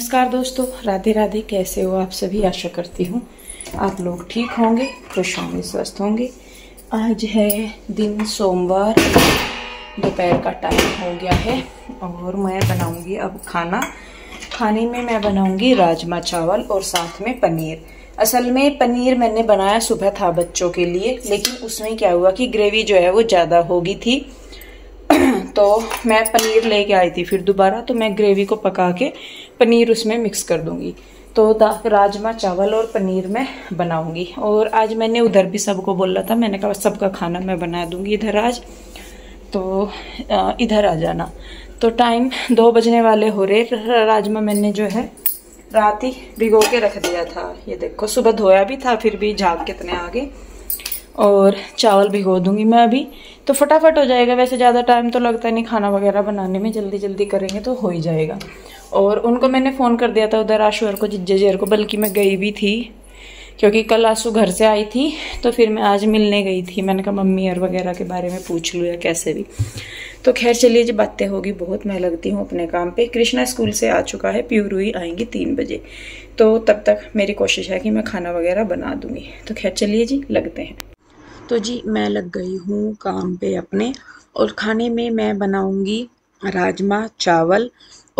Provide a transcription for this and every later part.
नमस्कार दोस्तों राधे राधे कैसे हो आप सभी आशा करती हूँ आप लोग ठीक होंगे खुश होंगे स्वस्थ होंगे आज है दिन सोमवार दोपहर का टाइम हो गया है और मैं बनाऊंगी अब खाना खाने में मैं बनाऊंगी राजमा चावल और साथ में पनीर असल में पनीर मैंने बनाया सुबह था बच्चों के लिए लेकिन उसमें क्या हुआ कि ग्रेवी जो है वो ज़्यादा होगी थी तो मैं पनीर लेके आई थी फिर दोबारा तो मैं ग्रेवी को पका के पनीर उसमें मिक्स कर दूंगी तो राजमा चावल और पनीर मैं बनाऊँगी और आज मैंने उधर भी सबको बोला था मैंने कहा सबका खाना मैं बना दूँगी इधर आज तो इधर आ जाना तो टाइम दो बजने वाले हो रहे राजमा मैंने जो है रात ही भिगो के रख दिया था ये देखो सुबह धोया भी था फिर भी झाग कितने आगे और चावल भिगो दूंगी मैं अभी तो फटाफट हो जाएगा वैसे ज़्यादा टाइम तो लगता नहीं खाना वगैरह बनाने में जल्दी जल्दी करेंगे तो हो ही जाएगा और उनको मैंने फ़ोन कर दिया था उधर आशुअर को जिज्जा जेर को बल्कि मैं गई भी थी क्योंकि कल आंसू घर से आई थी तो फिर मैं आज मिलने गई थी मैंने कहा मम्मी और वगैरह के बारे में पूछ लूँ या कैसे भी तो खैर चलिए जी बातें होगी बहुत मैं लगती हूँ अपने काम पे कृष्णा स्कूल से आ चुका है प्योर हुई आएंगी तीन बजे तो तब तक मेरी कोशिश है कि मैं खाना वगैरह बना दूँगी तो खैर चलिए जी लगते हैं तो जी मैं लग गई हूँ काम पे अपने और खाने में मैं बनाऊँगी राजमा चावल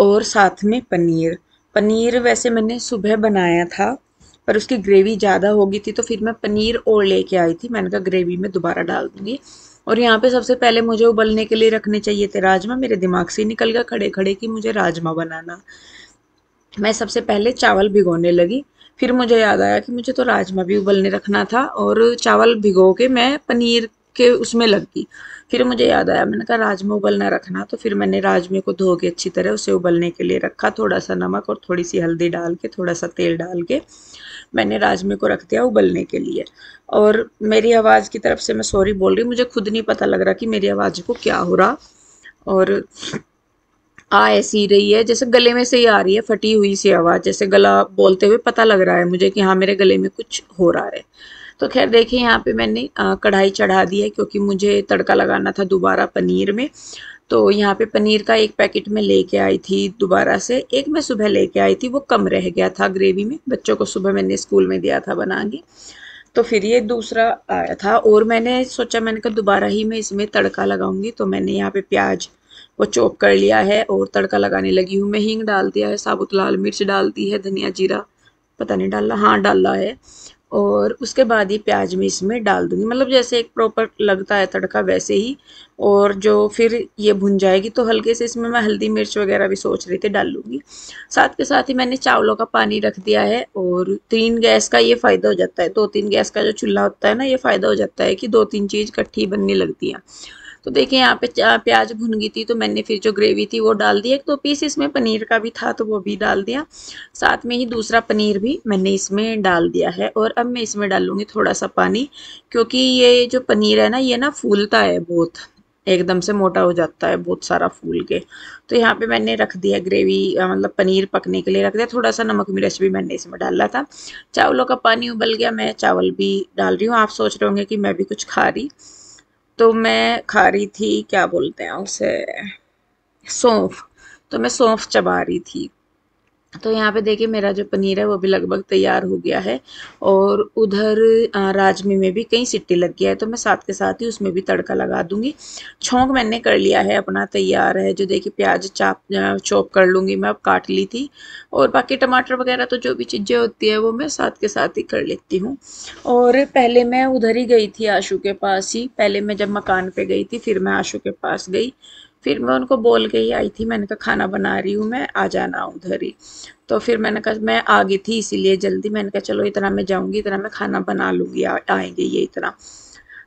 और साथ में पनीर पनीर वैसे मैंने सुबह बनाया था पर उसकी ग्रेवी ज़्यादा हो गई थी तो फिर मैं पनीर और लेके आई थी मैंने कहा ग्रेवी में दोबारा डाल दूँगी और यहाँ पे सबसे पहले मुझे उबलने के लिए रखने चाहिए थे राजमा मेरे दिमाग से निकल गया खड़े खड़े कि मुझे राजमा बनाना मैं सबसे पहले चावल भिगोने लगी फिर मुझे याद आया कि मुझे तो राजमा भी उबलने रखना था और चावल भिगो के मैं पनीर के उसमें लग गई फिर मुझे याद आया मैंने कहा राजमा उबलना रखना तो फिर मैंने राजमे को धो के अच्छी तरह उसे उबलने के लिए रखा थोड़ा सा नमक और थोड़ी सी हल्दी डाल के थोड़ा सा तेल डाल के मैंने राजमे को रख दिया उबलने के लिए और मेरी आवाज़ की तरफ से मैं सॉरी बोल रही मुझे खुद नहीं पता लग रहा कि मेरी आवाज़ को क्या हो रहा और आ ऐसी रही है जैसे गले में से ही आ रही है फटी हुई सी आवाज़ जैसे गला बोलते हुए पता लग रहा है मुझे कि हाँ मेरे गले में कुछ हो रहा है तो खैर देखिए यहाँ पे मैंने कढ़ाई चढ़ा दी है क्योंकि मुझे तड़का लगाना था दोबारा पनीर में तो यहाँ पे पनीर का एक पैकेट मैं लेके आई थी दोबारा से एक मैं सुबह लेके आई थी वो कम रह गया था ग्रेवी में बच्चों को सुबह मैंने स्कूल में दिया था बना के तो फिर ये दूसरा आया था और मैंने सोचा मैंने कहा दोबारा ही मैं इसमें तड़का लगाऊंगी तो मैंने यहाँ पे प्याज वो चॉप कर लिया है और तड़का लगाने लगी हूँ मैं हींग डाल दिया है साबुत लाल मिर्च डाल दी है धनिया जीरा पता नहीं डाला हाँ डाला है और उसके बाद ही प्याज में इसमें डाल दूंगी मतलब जैसे एक प्रॉपर लगता है तड़का वैसे ही और जो फिर ये भुन जाएगी तो हल्के से इसमें मैं हल्दी मिर्च वगैरह भी सोच रही थी डाल लूँगी साथ के साथ ही मैंने चावलों का पानी रख दिया है और तीन गैस का ये फ़ायदा हो जाता है दो तीन गैस का जो चूल्हा होता है ना ये फ़ायदा हो जाता है कि दो तीन चीज़ इकट्ठी बनने लगती है तो देखें यहाँ पे प्याज भुन गई थी तो मैंने फिर जो ग्रेवी थी वो डाल दी एक तो पीस इसमें पनीर का भी था तो वो भी डाल दिया साथ में ही दूसरा पनीर भी मैंने इसमें डाल दिया है और अब मैं इसमें डालूंगी थोड़ा सा पानी क्योंकि ये जो पनीर है ना ये ना फूलता है बहुत एकदम से मोटा हो जाता है बहुत सारा फूल के तो यहाँ पे मैंने रख दिया ग्रेवी मतलब पनीर पकने के लिए रख दिया थोड़ा सा नमक मिर्च भी मैंने इसमें डाला था चावलों का पानी उबल गया मैं चावल भी डाल रही हूँ आप सोच रहे होंगे कि मैं भी कुछ खा रही तो मैं खा रही थी क्या बोलते हैं उसे सौंफ तो मैं सौंफ चबा रही थी तो यहाँ पे देखिए मेरा जो पनीर है वो भी लगभग तैयार हो गया है और उधर राजमी में भी कई सिट्टी लग गया है तो मैं साथ के साथ ही उसमें भी तड़का लगा दूंगी छोंक मैंने कर लिया है अपना तैयार है जो देखिए प्याज चाप चॉप कर लूँगी मैं अब काट ली थी और बाकी टमाटर वगैरह तो जो भी चीज़ें होती है वो मैं साथ के साथ ही कर लेती हूँ और पहले मैं उधर ही गई थी आशू के पास ही पहले मैं जब मकान पर गई थी फिर मैं आशू के पास गई फिर मैं उनको बोल के ही आई थी मैंने कहा तो खाना बना रही हूँ मैं आ जाना उधर ही तो फिर मैंने कहा मैं आ गई थी इसीलिए जल्दी मैंने कहा चलो इतना मैं जाऊँगी इतना मैं खाना बना लूँगी आएंगे ये इतना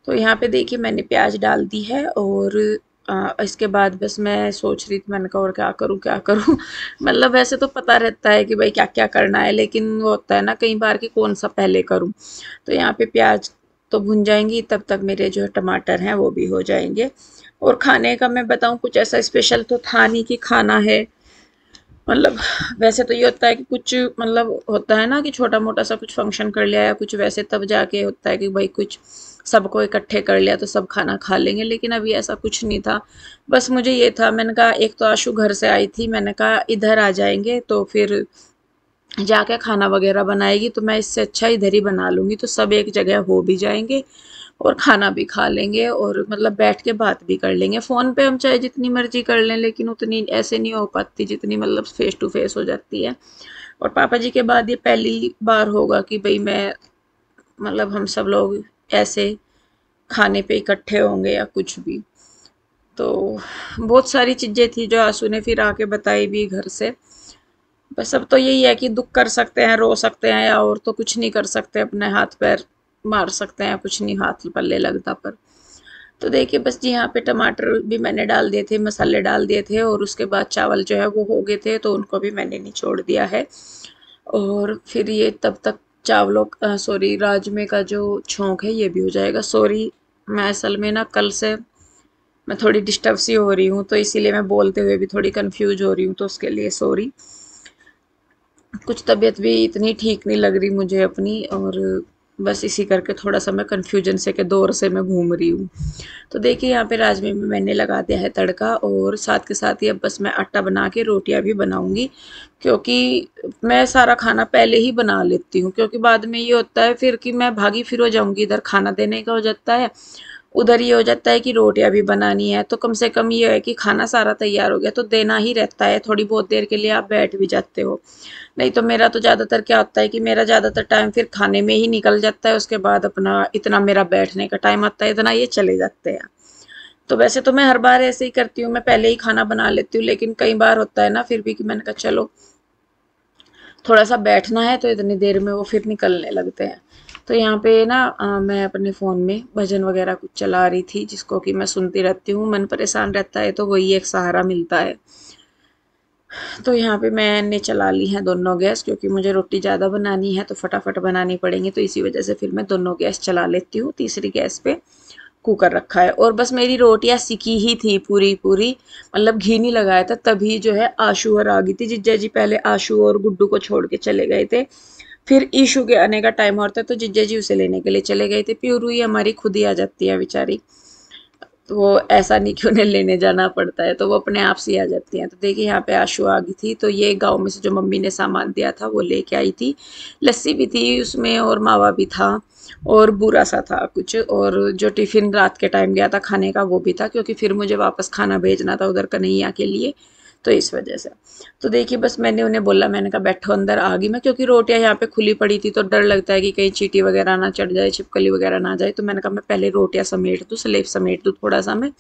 तो यहाँ पे देखिए मैंने प्याज डाल दी है और आ, इसके बाद बस मैं सोच रही थी मैंने कहा और क्या करूँ क्या करूँ मतलब वैसे तो पता रहता है कि भाई क्या क्या करना है लेकिन वो होता है ना कई बार कि कौन सा पहले करूँ तो यहाँ पे प्याज तो भुन जाएंगी तब तक मेरे जो है टमाटर हैं वो भी हो जाएंगे और खाने का मैं बताऊँ कुछ ऐसा स्पेशल तो था नहीं कि खाना है मतलब वैसे तो ये होता है कि कुछ मतलब होता है ना कि छोटा मोटा सा कुछ फंक्शन कर लिया या कुछ वैसे तब जाके होता है कि भाई कुछ सबको इकट्ठे कर लिया तो सब खाना खा लेंगे लेकिन अभी ऐसा कुछ नहीं था बस मुझे ये था मैंने कहा एक तो आशु घर से आई थी मैंने कहा इधर आ जाएंगे तो फिर जाके खाना वगैरह बनाएगी तो मैं इससे अच्छा इधर ही बना लूँगी तो सब एक जगह हो भी जाएंगे और खाना भी खा लेंगे और मतलब बैठ के बात भी कर लेंगे फ़ोन पे हम चाहे जितनी मर्जी कर लें लेकिन उतनी ऐसे नहीं हो पाती जितनी मतलब फेस टू फेस हो जाती है और पापा जी के बाद ये पहली बार होगा कि भाई मैं मतलब हम सब लोग ऐसे खाने पे इकट्ठे होंगे या कुछ भी तो बहुत सारी चीज़ें थी जो आंसू ने फिर आके बताई भी घर से बस अब तो यही है कि दुख कर सकते हैं रो सकते हैं या और तो कुछ नहीं कर सकते अपने हाथ पैर मार सकते हैं कुछ नहीं हाथ पल्ले लगता पर तो देखिए बस जी यहाँ पे टमाटर भी मैंने डाल दिए थे मसाले डाल दिए थे और उसके बाद चावल जो है वो हो गए थे तो उनको भी मैंने निचोड़ दिया है और फिर ये तब तक चावलों सॉरी राजमे का जो छोंक है ये भी हो जाएगा सॉरी मैं असल में ना कल से मैं थोड़ी डिस्टर्ब सी हो रही हूँ तो इसीलिए मैं बोलते हुए भी थोड़ी कन्फ्यूज हो रही हूँ तो उसके लिए सॉरी कुछ तबीयत भी इतनी ठीक नहीं लग रही मुझे अपनी और बस इसी करके थोड़ा सा मैं कन्फ्यूजन से के दौर से मैं घूम रही हूँ तो देखिए यहाँ पे राजमे में मैंने लगा दिया है तड़का और साथ के साथ ही अब बस मैं आटा बना के रोटियाँ भी बनाऊँगी क्योंकि मैं सारा खाना पहले ही बना लेती हूँ क्योंकि बाद में ये होता है फिर कि मैं भागी फिर हो जाऊँगी इधर खाना देने का हो जाता है उधर ये हो जाता है कि रोटियां भी बनानी है तो कम से कम ये है कि खाना सारा तैयार हो गया तो देना ही रहता है थोड़ी बहुत देर के लिए आप बैठ भी जाते हो नहीं तो मेरा तो ज़्यादातर क्या होता है कि मेरा ज़्यादातर टाइम फिर खाने में ही निकल जाता है उसके बाद अपना इतना मेरा बैठने का टाइम आता है इतना ये चले जाते हैं तो वैसे तो मैं हर बार ऐसे ही करती हूँ मैं पहले ही खाना बना लेती हूँ लेकिन कई बार होता है ना फिर भी कि मैंने कहा चलो थोड़ा सा बैठना है तो इतनी देर में वो फिर निकलने लगते हैं तो यहाँ पे ना आ, मैं अपने फ़ोन में भजन वगैरह कुछ चला रही थी जिसको कि मैं सुनती रहती हूँ मन परेशान रहता है तो वही एक सहारा मिलता है तो यहाँ पे मैंने चला ली है दोनों गैस क्योंकि मुझे रोटी ज़्यादा बनानी है तो फटाफट बनानी पड़ेंगी तो इसी वजह से फिर मैं दोनों गैस चला लेती हूँ तीसरी गैस पे कुकर रखा है और बस मेरी रोटियाँ सिकी ही थी पूरी पूरी मतलब घी नहीं लगाया था तभी जो है आशू और आ गई थी जिज्जा जी पहले आशू और गुड्डू को छोड़ के चले गए थे फिर इशू के आने का टाइम होता है तो जिज्जा जी उसे लेने के लिए चले गए थे प्यूरू ही हमारी खुद ही आ जाती है बेचारी तो वो ऐसा नहीं कि उन्हें लेने जाना पड़ता है तो वो अपने आप से आ जाती हैं तो देखिए यहाँ पे आशु आ गई थी तो ये गांव में से जो मम्मी ने सामान दिया था वो लेके आई थी लस्सी भी थी उसमें और मावा भी था और बुरा सा था कुछ और जो टिफ़िन रात के टाइम गया था खाने का वो भी था क्योंकि फिर मुझे वापस खाना भेजना था उधर कन्हैया के लिए तो इस वजह से तो देखिए बस मैंने उन्हें बोला मैंने कहा बैठो अंदर आ गई मैं क्योंकि रोटियां यहाँ पे खुली पड़ी थी तो डर लगता है कि कहीं चीटी वगैरह ना चढ़ जाए छिपकली वगैरह ना जाए तो मैंने कहा मैं पहले रोटियां समेट दूँ स्लेब समेट दूँ थोड़ा सा मैं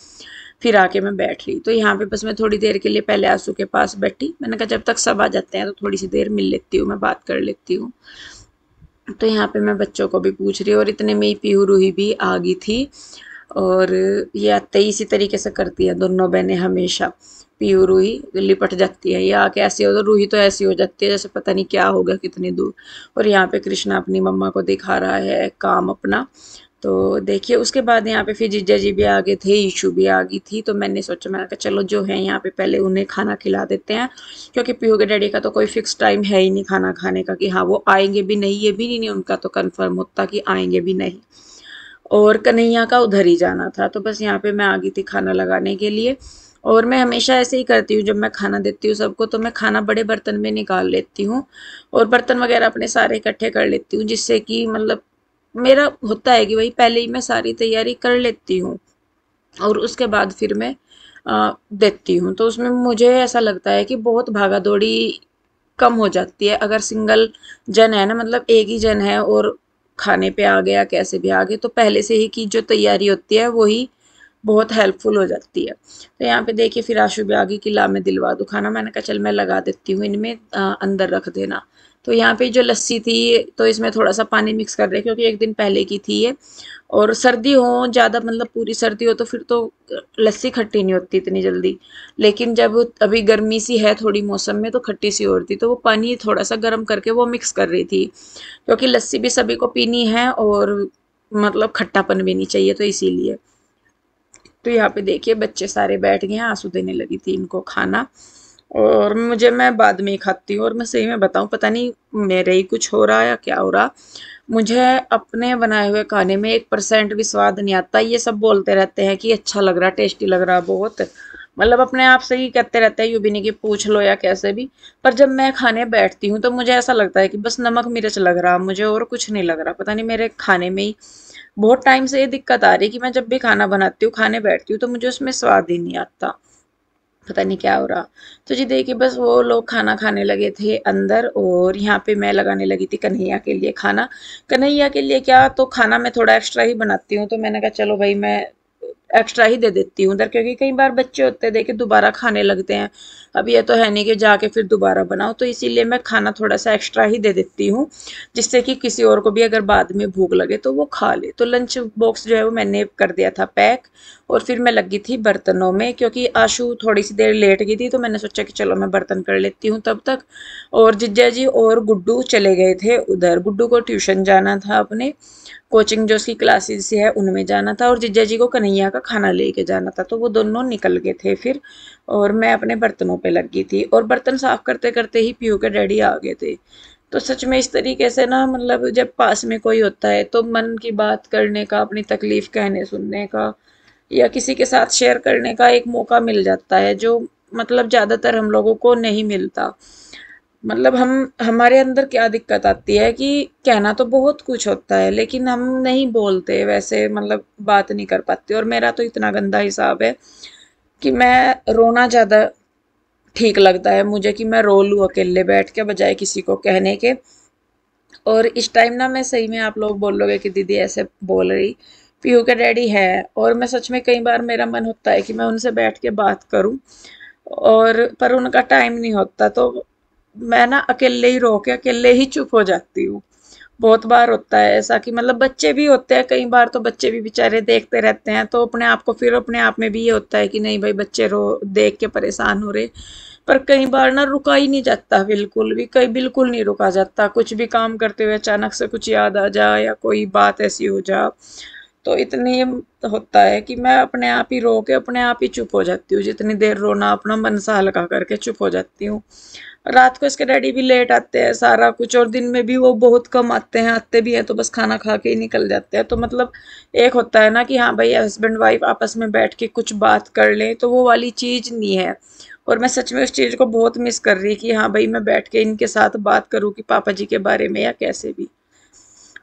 फिर आके मैं बैठ ली तो यहाँ पे बस मैं थोड़ी देर के लिए पहले आंसू के पास बैठी मैंने कहा जब तक सब आ जाते हैं तो थोड़ी सी देर मिल लेती हूँ मैं बात कर लेती हूँ तो यहाँ पे मैं बच्चों को भी पूछ रही और इतने में ही पीहू रूही भी आ गई थी और ये ही इसी तरीके से करती है दोनों बहनें हमेशा पीयू रूही लिपट जाती है या कैसे हो तो रूही तो ऐसी हो जाती है जैसे पता नहीं क्या होगा कितनी दूर और यहाँ पे कृष्णा अपनी मम्मा को दिखा रहा है काम अपना तो देखिए उसके बाद यहाँ पे फिर जीजा जी भी आ गए थे ईशू भी आ गई थी तो मैंने सोचा मैंने कहा चलो जो है यहाँ पे पहले उन्हें खाना खिला देते हैं क्योंकि पीहू के डैडी का तो कोई फिक्स टाइम है ही नहीं खाना खाने का कि हाँ वो आएंगे भी नहीं ये भी नहीं, नहीं उनका तो कन्फर्म होता कि आएंगे भी नहीं और कन्हैया का उधर ही जाना था तो बस यहाँ पे मैं आ गई थी खाना लगाने के लिए और मैं हमेशा ऐसे ही करती हूँ जब मैं खाना देती हूँ सबको तो मैं खाना बड़े बर्तन में निकाल लेती हूँ और बर्तन वगैरह अपने सारे इकट्ठे कर लेती हूँ जिससे कि मतलब मेरा होता है कि भाई पहले ही मैं सारी तैयारी कर लेती हूँ और उसके बाद फिर मैं देती हूँ तो उसमें मुझे ऐसा लगता है कि बहुत भागा दौड़ी कम हो जाती है अगर सिंगल जन है ना मतलब एक ही जन है और खाने पे आ गया कैसे भी आ गए तो पहले से ही की जो तैयारी होती है वही बहुत हेल्पफुल हो जाती है तो यहाँ पे देखिए फिर आशु भी आगे की ला में दिलवा दो खाना मैंने कहा चल मैं लगा देती हूँ इनमें अंदर रख देना तो यहाँ पे जो लस्सी थी तो इसमें थोड़ा सा पानी मिक्स कर रहे क्योंकि एक दिन पहले की थी ये और सर्दी हो ज़्यादा मतलब पूरी सर्दी हो तो फिर तो लस्सी खट्टी नहीं होती इतनी जल्दी लेकिन जब अभी गर्मी सी है थोड़ी मौसम में तो खट्टी सी हो रही तो वो पानी थोड़ा सा गर्म करके वो मिक्स कर रही थी क्योंकि लस्सी भी सभी को पीनी है और मतलब खट्टापन भी नहीं चाहिए तो इसीलिए तो यहाँ पे देखिए बच्चे सारे बैठ गए हैं आंसू देने लगी थी इनको खाना और मुझे मैं बाद में ही खाती हूँ और मैं सही में बताऊँ पता नहीं मेरे ही कुछ हो रहा है या क्या हो रहा मुझे अपने बनाए हुए खाने में एक परसेंट भी स्वाद नहीं आता ये सब बोलते रहते हैं कि अच्छा लग रहा टेस्टी लग रहा बहुत मतलब अपने आप से ही कहते रहते हैं यू भी नहीं कि पूछ लो या कैसे भी पर जब मैं खाने बैठती हूँ तो मुझे ऐसा लगता है कि बस नमक मिर्च लग रहा मुझे और कुछ नहीं लग रहा पता नहीं मेरे खाने में ही बहुत टाइम से ये दिक्कत आ रही है कि मैं जब भी खाना बनाती हूँ खाने बैठती हूँ तो मुझे उसमें स्वाद ही नहीं आता पता नहीं क्या हो रहा तो जी देखिए बस वो लोग खाना खाने लगे थे अंदर और यहाँ पे मैं लगाने लगी थी कन्हैया के लिए खाना कन्हैया के लिए क्या तो खाना मैं थोड़ा एक्स्ट्रा ही बनाती हूँ तो मैंने कहा चलो भाई मैं एक्स्ट्रा ही दे देती हूँ उधर क्योंकि कई बार बच्चे होते हैं देखे दोबारा खाने लगते हैं अब ये तो है नहीं कि जाके फिर दोबारा बनाओ तो इसीलिए मैं खाना थोड़ा सा एक्स्ट्रा ही दे देती हूँ जिससे कि किसी और को भी अगर बाद में भूख लगे तो वो खा ले तो लंच बॉक्स जो है वो मैंने कर दिया था पैक और फिर मैं लगी थी बर्तनों में क्योंकि आशू थोड़ी सी देर लेट गई थी तो मैंने सोचा कि चलो मैं बर्तन कर लेती हूँ तब तक और जिज्जा जी और गुड्डू चले गए थे उधर गुड्डू को ट्यूशन जाना था अपने कोचिंग जो उसकी क्लासेस है उनमें जाना था और जिजा जी को कन्हैया का खाना लेके जाना था तो वो दोनों निकल गए थे फिर और मैं अपने बर्तनों पे लग गई थी और बर्तन साफ़ करते करते ही पीओ के डैडी आ गए थे तो सच में इस तरीके से ना मतलब जब पास में कोई होता है तो मन की बात करने का अपनी तकलीफ़ कहने सुनने का या किसी के साथ शेयर करने का एक मौका मिल जाता है जो मतलब ज़्यादातर हम लोगों को नहीं मिलता मतलब हम हमारे अंदर क्या दिक्कत आती है कि कहना तो बहुत कुछ होता है लेकिन हम नहीं बोलते वैसे मतलब बात नहीं कर पाते और मेरा तो इतना गंदा हिसाब है कि मैं रोना ज़्यादा ठीक लगता है मुझे कि मैं रो लूँ अकेले बैठ के बजाय किसी को कहने के और इस टाइम ना मैं सही में आप लोग बोलोगे कि दीदी ऐसे बोल रही पीयू के डैडी है और मैं सच में कई बार मेरा मन होता है कि मैं उनसे बैठ के बात करूं और पर उनका टाइम नहीं होता तो मैं ना अकेले ही रो के अकेले ही चुप हो जाती हूँ बहुत बार होता है ऐसा कि मतलब बच्चे भी होते हैं कई बार तो बच्चे भी बेचारे देखते रहते हैं तो अपने आप को फिर अपने आप में भी ये होता है कि नहीं भाई बच्चे रो देख के परेशान हो रहे पर कई बार ना रुका ही नहीं जाता बिल्कुल भी कई बिल्कुल नहीं रुका जाता कुछ भी काम करते हुए अचानक से कुछ याद आ जा या कोई बात ऐसी हो जा तो इतनी होता है कि मैं अपने आप ही रो के अपने आप ही चुप हो जाती हूँ जितनी देर रोना अपना मन सा हल्का करके चुप हो जाती हूँ रात को इसके डैडी भी लेट आते हैं सारा कुछ और दिन में भी वो बहुत कम आते हैं आते भी हैं तो बस खाना खा के ही निकल जाते हैं तो मतलब एक होता है ना कि हाँ भाई हस्बैंड वाइफ आपस में बैठ के कुछ बात कर लें तो वो वाली चीज़ नहीं है और मैं सच में उस चीज़ को बहुत मिस कर रही कि हाँ भाई मैं बैठ के इनके साथ बात करूँ कि पापा जी के बारे में या कैसे भी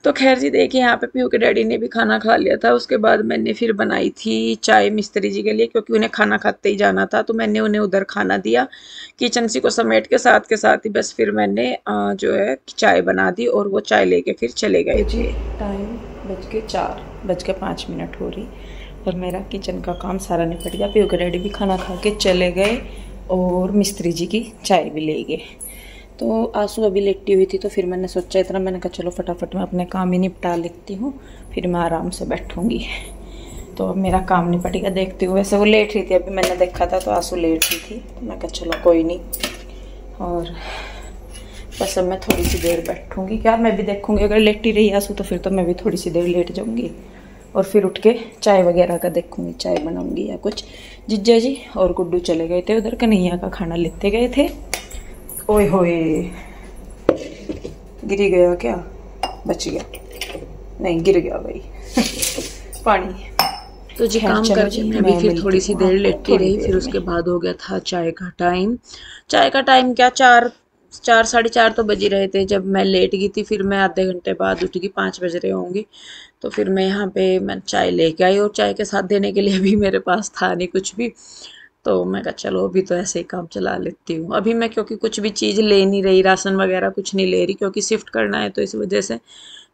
तो खैर जी देखिए यहाँ पे पीयू के डैडी ने भी खाना खा लिया था उसके बाद मैंने फिर बनाई थी चाय मिस्त्री जी के लिए क्योंकि उन्हें खाना खाते ही जाना था तो मैंने उन्हें उधर खाना दिया किचन सी को समेट के साथ के साथ ही बस फिर मैंने जो है चाय बना दी और वो चाय लेके फिर चले गए जी टाइम बज के चार बज के पाँच मिनट हो रही और मेरा किचन का काम सारा निपट गया पीयू के डैडी भी खाना खा के चले गए और मिस्त्री जी की चाय भी ले गए तो आंसू अभी लेटी हुई थी तो फिर मैंने सोचा इतना मैंने कहा चलो फटाफट मैं अपने काम ही निपटा लेती हूँ फिर मैं आराम से बैठूँगी तो अब मेरा काम निपटेगा देखती हूँ वैसे वो लेट रही थी अभी मैंने देखा था तो आंसू लेट रही थी तो मैं कहा चलो कोई नहीं और बस अब मैं थोड़ी सी देर बैठूँगी क्या मैं भी देखूँगी अगर लेटी रही आंसू तो फिर तो मैं भी थोड़ी सी देर लेट जाऊँगी और फिर उठ के चाय वगैरह का देखूँगी चाय बनाऊँगी या कुछ जिज्जा जी और गुड्डू चले गए थे उधर कन्हैया का खाना लेते गए थे ओए होए गिरी गया क्या बच गया नहीं गिर गया भाई पानी तो जी काम कर रही मैं भी फिर थोड़ी सी देर हाँ, लेटती रही फिर उसके बाद हो गया था चाय का टाइम चाय का टाइम क्या चार चार साढ़े चार तो बज रहे थे जब मैं लेट गई थी फिर मैं आधे घंटे बाद उठ गई पाँच बज रहे होंगे तो फिर मैं यहाँ पे मैं चाय लेके आई और चाय के साथ देने के लिए भी मेरे पास था नहीं कुछ भी तो मैं कहा चलो अभी तो ऐसे ही काम चला लेती हूँ अभी मैं क्योंकि कुछ भी चीज़ ले नहीं रही राशन वगैरह कुछ नहीं ले रही क्योंकि शिफ्ट करना है तो इस वजह से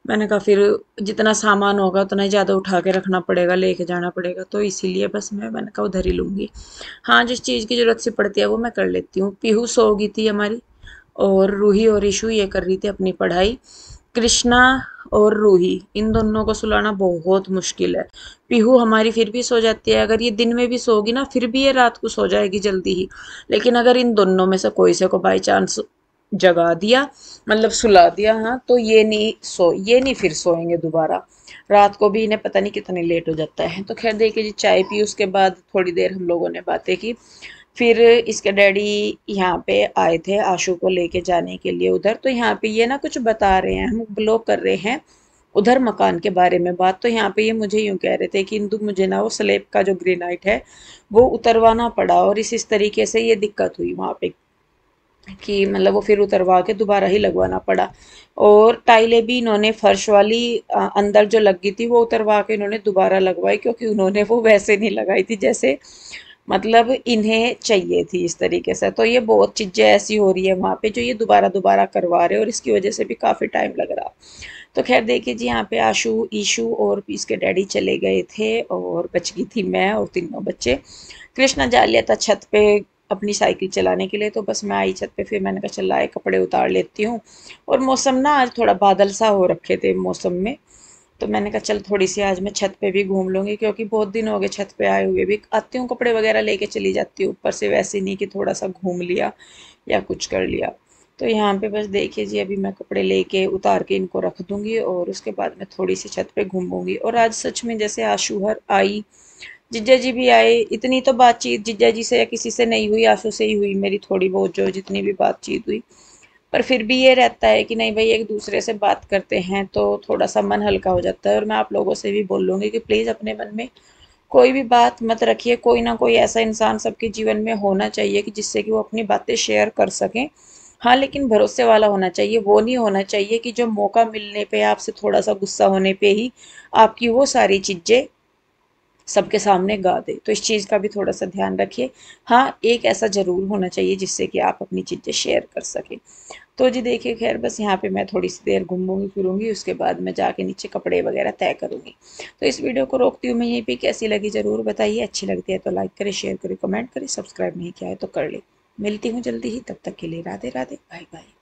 मैंने कहा फिर जितना सामान होगा उतना ही ज़्यादा उठा के रखना पड़ेगा लेके जाना पड़ेगा तो इसीलिए बस मैं मैंने कहा उधर ही लूँगी हाँ जिस चीज़ की ज़रूरत से पड़ती है वो मैं कर लेती हूँ पीहू सो गई थी हमारी और रूही और ईशू ये कर रही थी अपनी पढ़ाई कृष्णा और रूही इन दोनों को सुलाना बहुत मुश्किल है पीहू हमारी फिर भी सो जाती है अगर ये दिन में भी सोगी ना फिर भी ये रात को सो जाएगी जल्दी ही लेकिन अगर इन दोनों में से कोई से को बाई चांस जगा दिया मतलब सुला दिया हाँ तो ये नहीं सो ये नहीं फिर सोएंगे दोबारा रात को भी इन्हें पता नहीं कितने लेट हो जाता है तो खैर देखिए जी चाय पी उसके बाद थोड़ी देर हम लोगों ने बातें की फिर इसके डैडी यहाँ पे आए थे आशू को लेके जाने के लिए उधर तो यहाँ पे ये ना कुछ बता रहे हैं हम ब्लॉक कर रहे हैं उधर मकान के बारे में बात तो यहाँ पे ये मुझे यूँ कह रहे थे कि इंदु मुझे ना वो स्लेब का जो ग्रेनाइट है वो उतरवाना पड़ा और इस इस तरीके से ये दिक्कत हुई वहाँ पे कि मतलब वो फिर उतरवा के दोबारा ही लगवाना पड़ा और टाइलें भी इन्होंने फर्श वाली अंदर जो लगी थी वो उतरवा के इन्होंने दोबारा लगवाई क्योंकि उन्होंने वो वैसे नहीं लगाई थी जैसे मतलब इन्हें चाहिए थी इस तरीके से तो ये बहुत चीज़ें ऐसी हो रही है वहाँ पे जो ये दोबारा दोबारा करवा रहे और इसकी वजह से भी काफ़ी टाइम लग रहा तो खैर देखिए जी यहाँ पे आशू ईशू और इसके डैडी चले गए थे और बच गई थी मैं और तीनों बच्चे कृष्णा जा लिया था छत पे अपनी साइकिल चलाने के लिए तो बस मैं आई छत पे फिर मैंने कहा चल आए कपड़े उतार लेती हूँ और मौसम ना आज थोड़ा बादल सा हो रखे थे मौसम में तो मैंने कहा चल थोड़ी सी आज मैं छत पे भी घूम लूँगी क्योंकि बहुत दिन हो गए छत पे आए हुए भी आती हूँ कपड़े वगैरह लेके चली जाती हूँ ऊपर से वैसे नहीं कि थोड़ा सा घूम लिया या कुछ कर लिया तो यहाँ पे बस देखिए जी अभी मैं कपड़े लेके उतार के इनको रख दूँगी और उसके बाद मैं थोड़ी सी छत पर घूमूँगी और आज सच में जैसे आशूहर आई जिज्जा जी भी आए इतनी तो बातचीत जिज्जा जी से या किसी से नहीं हुई आशू से ही हुई मेरी थोड़ी बहुत जो जितनी भी बातचीत हुई पर फिर भी ये रहता है कि नहीं भाई एक दूसरे से बात करते हैं तो थोड़ा सा मन हल्का हो जाता है और मैं आप लोगों से भी बोल लूँगी कि प्लीज़ अपने मन में कोई भी बात मत रखिए कोई ना कोई ऐसा इंसान सबके जीवन में होना चाहिए कि जिससे कि वो अपनी बातें शेयर कर सकें हाँ लेकिन भरोसे वाला होना चाहिए वो नहीं होना चाहिए कि जो मौका मिलने पे आपसे थोड़ा सा गुस्सा होने पे ही आपकी वो सारी चीज़ें सबके सामने गा दे तो इस चीज़ का भी थोड़ा सा ध्यान रखिए हाँ एक ऐसा ज़रूर होना चाहिए जिससे कि आप अपनी चीज़ें शेयर कर सकें तो जी देखिए खैर बस यहाँ पे मैं थोड़ी सी देर घूमूंगी फिरूंगी उसके बाद मैं जाके नीचे कपड़े वगैरह तय करूँगी तो इस वीडियो को रोकती हूँ मैं यहीं पे कैसी लगी ज़रूर बताइए अच्छी लगती है तो लाइक करें शेयर करें कमेंट करें सब्सक्राइब नहीं किया है तो कर ले मिलती हूँ जल्दी ही तब तक के लिए राधे राधे बाय बाय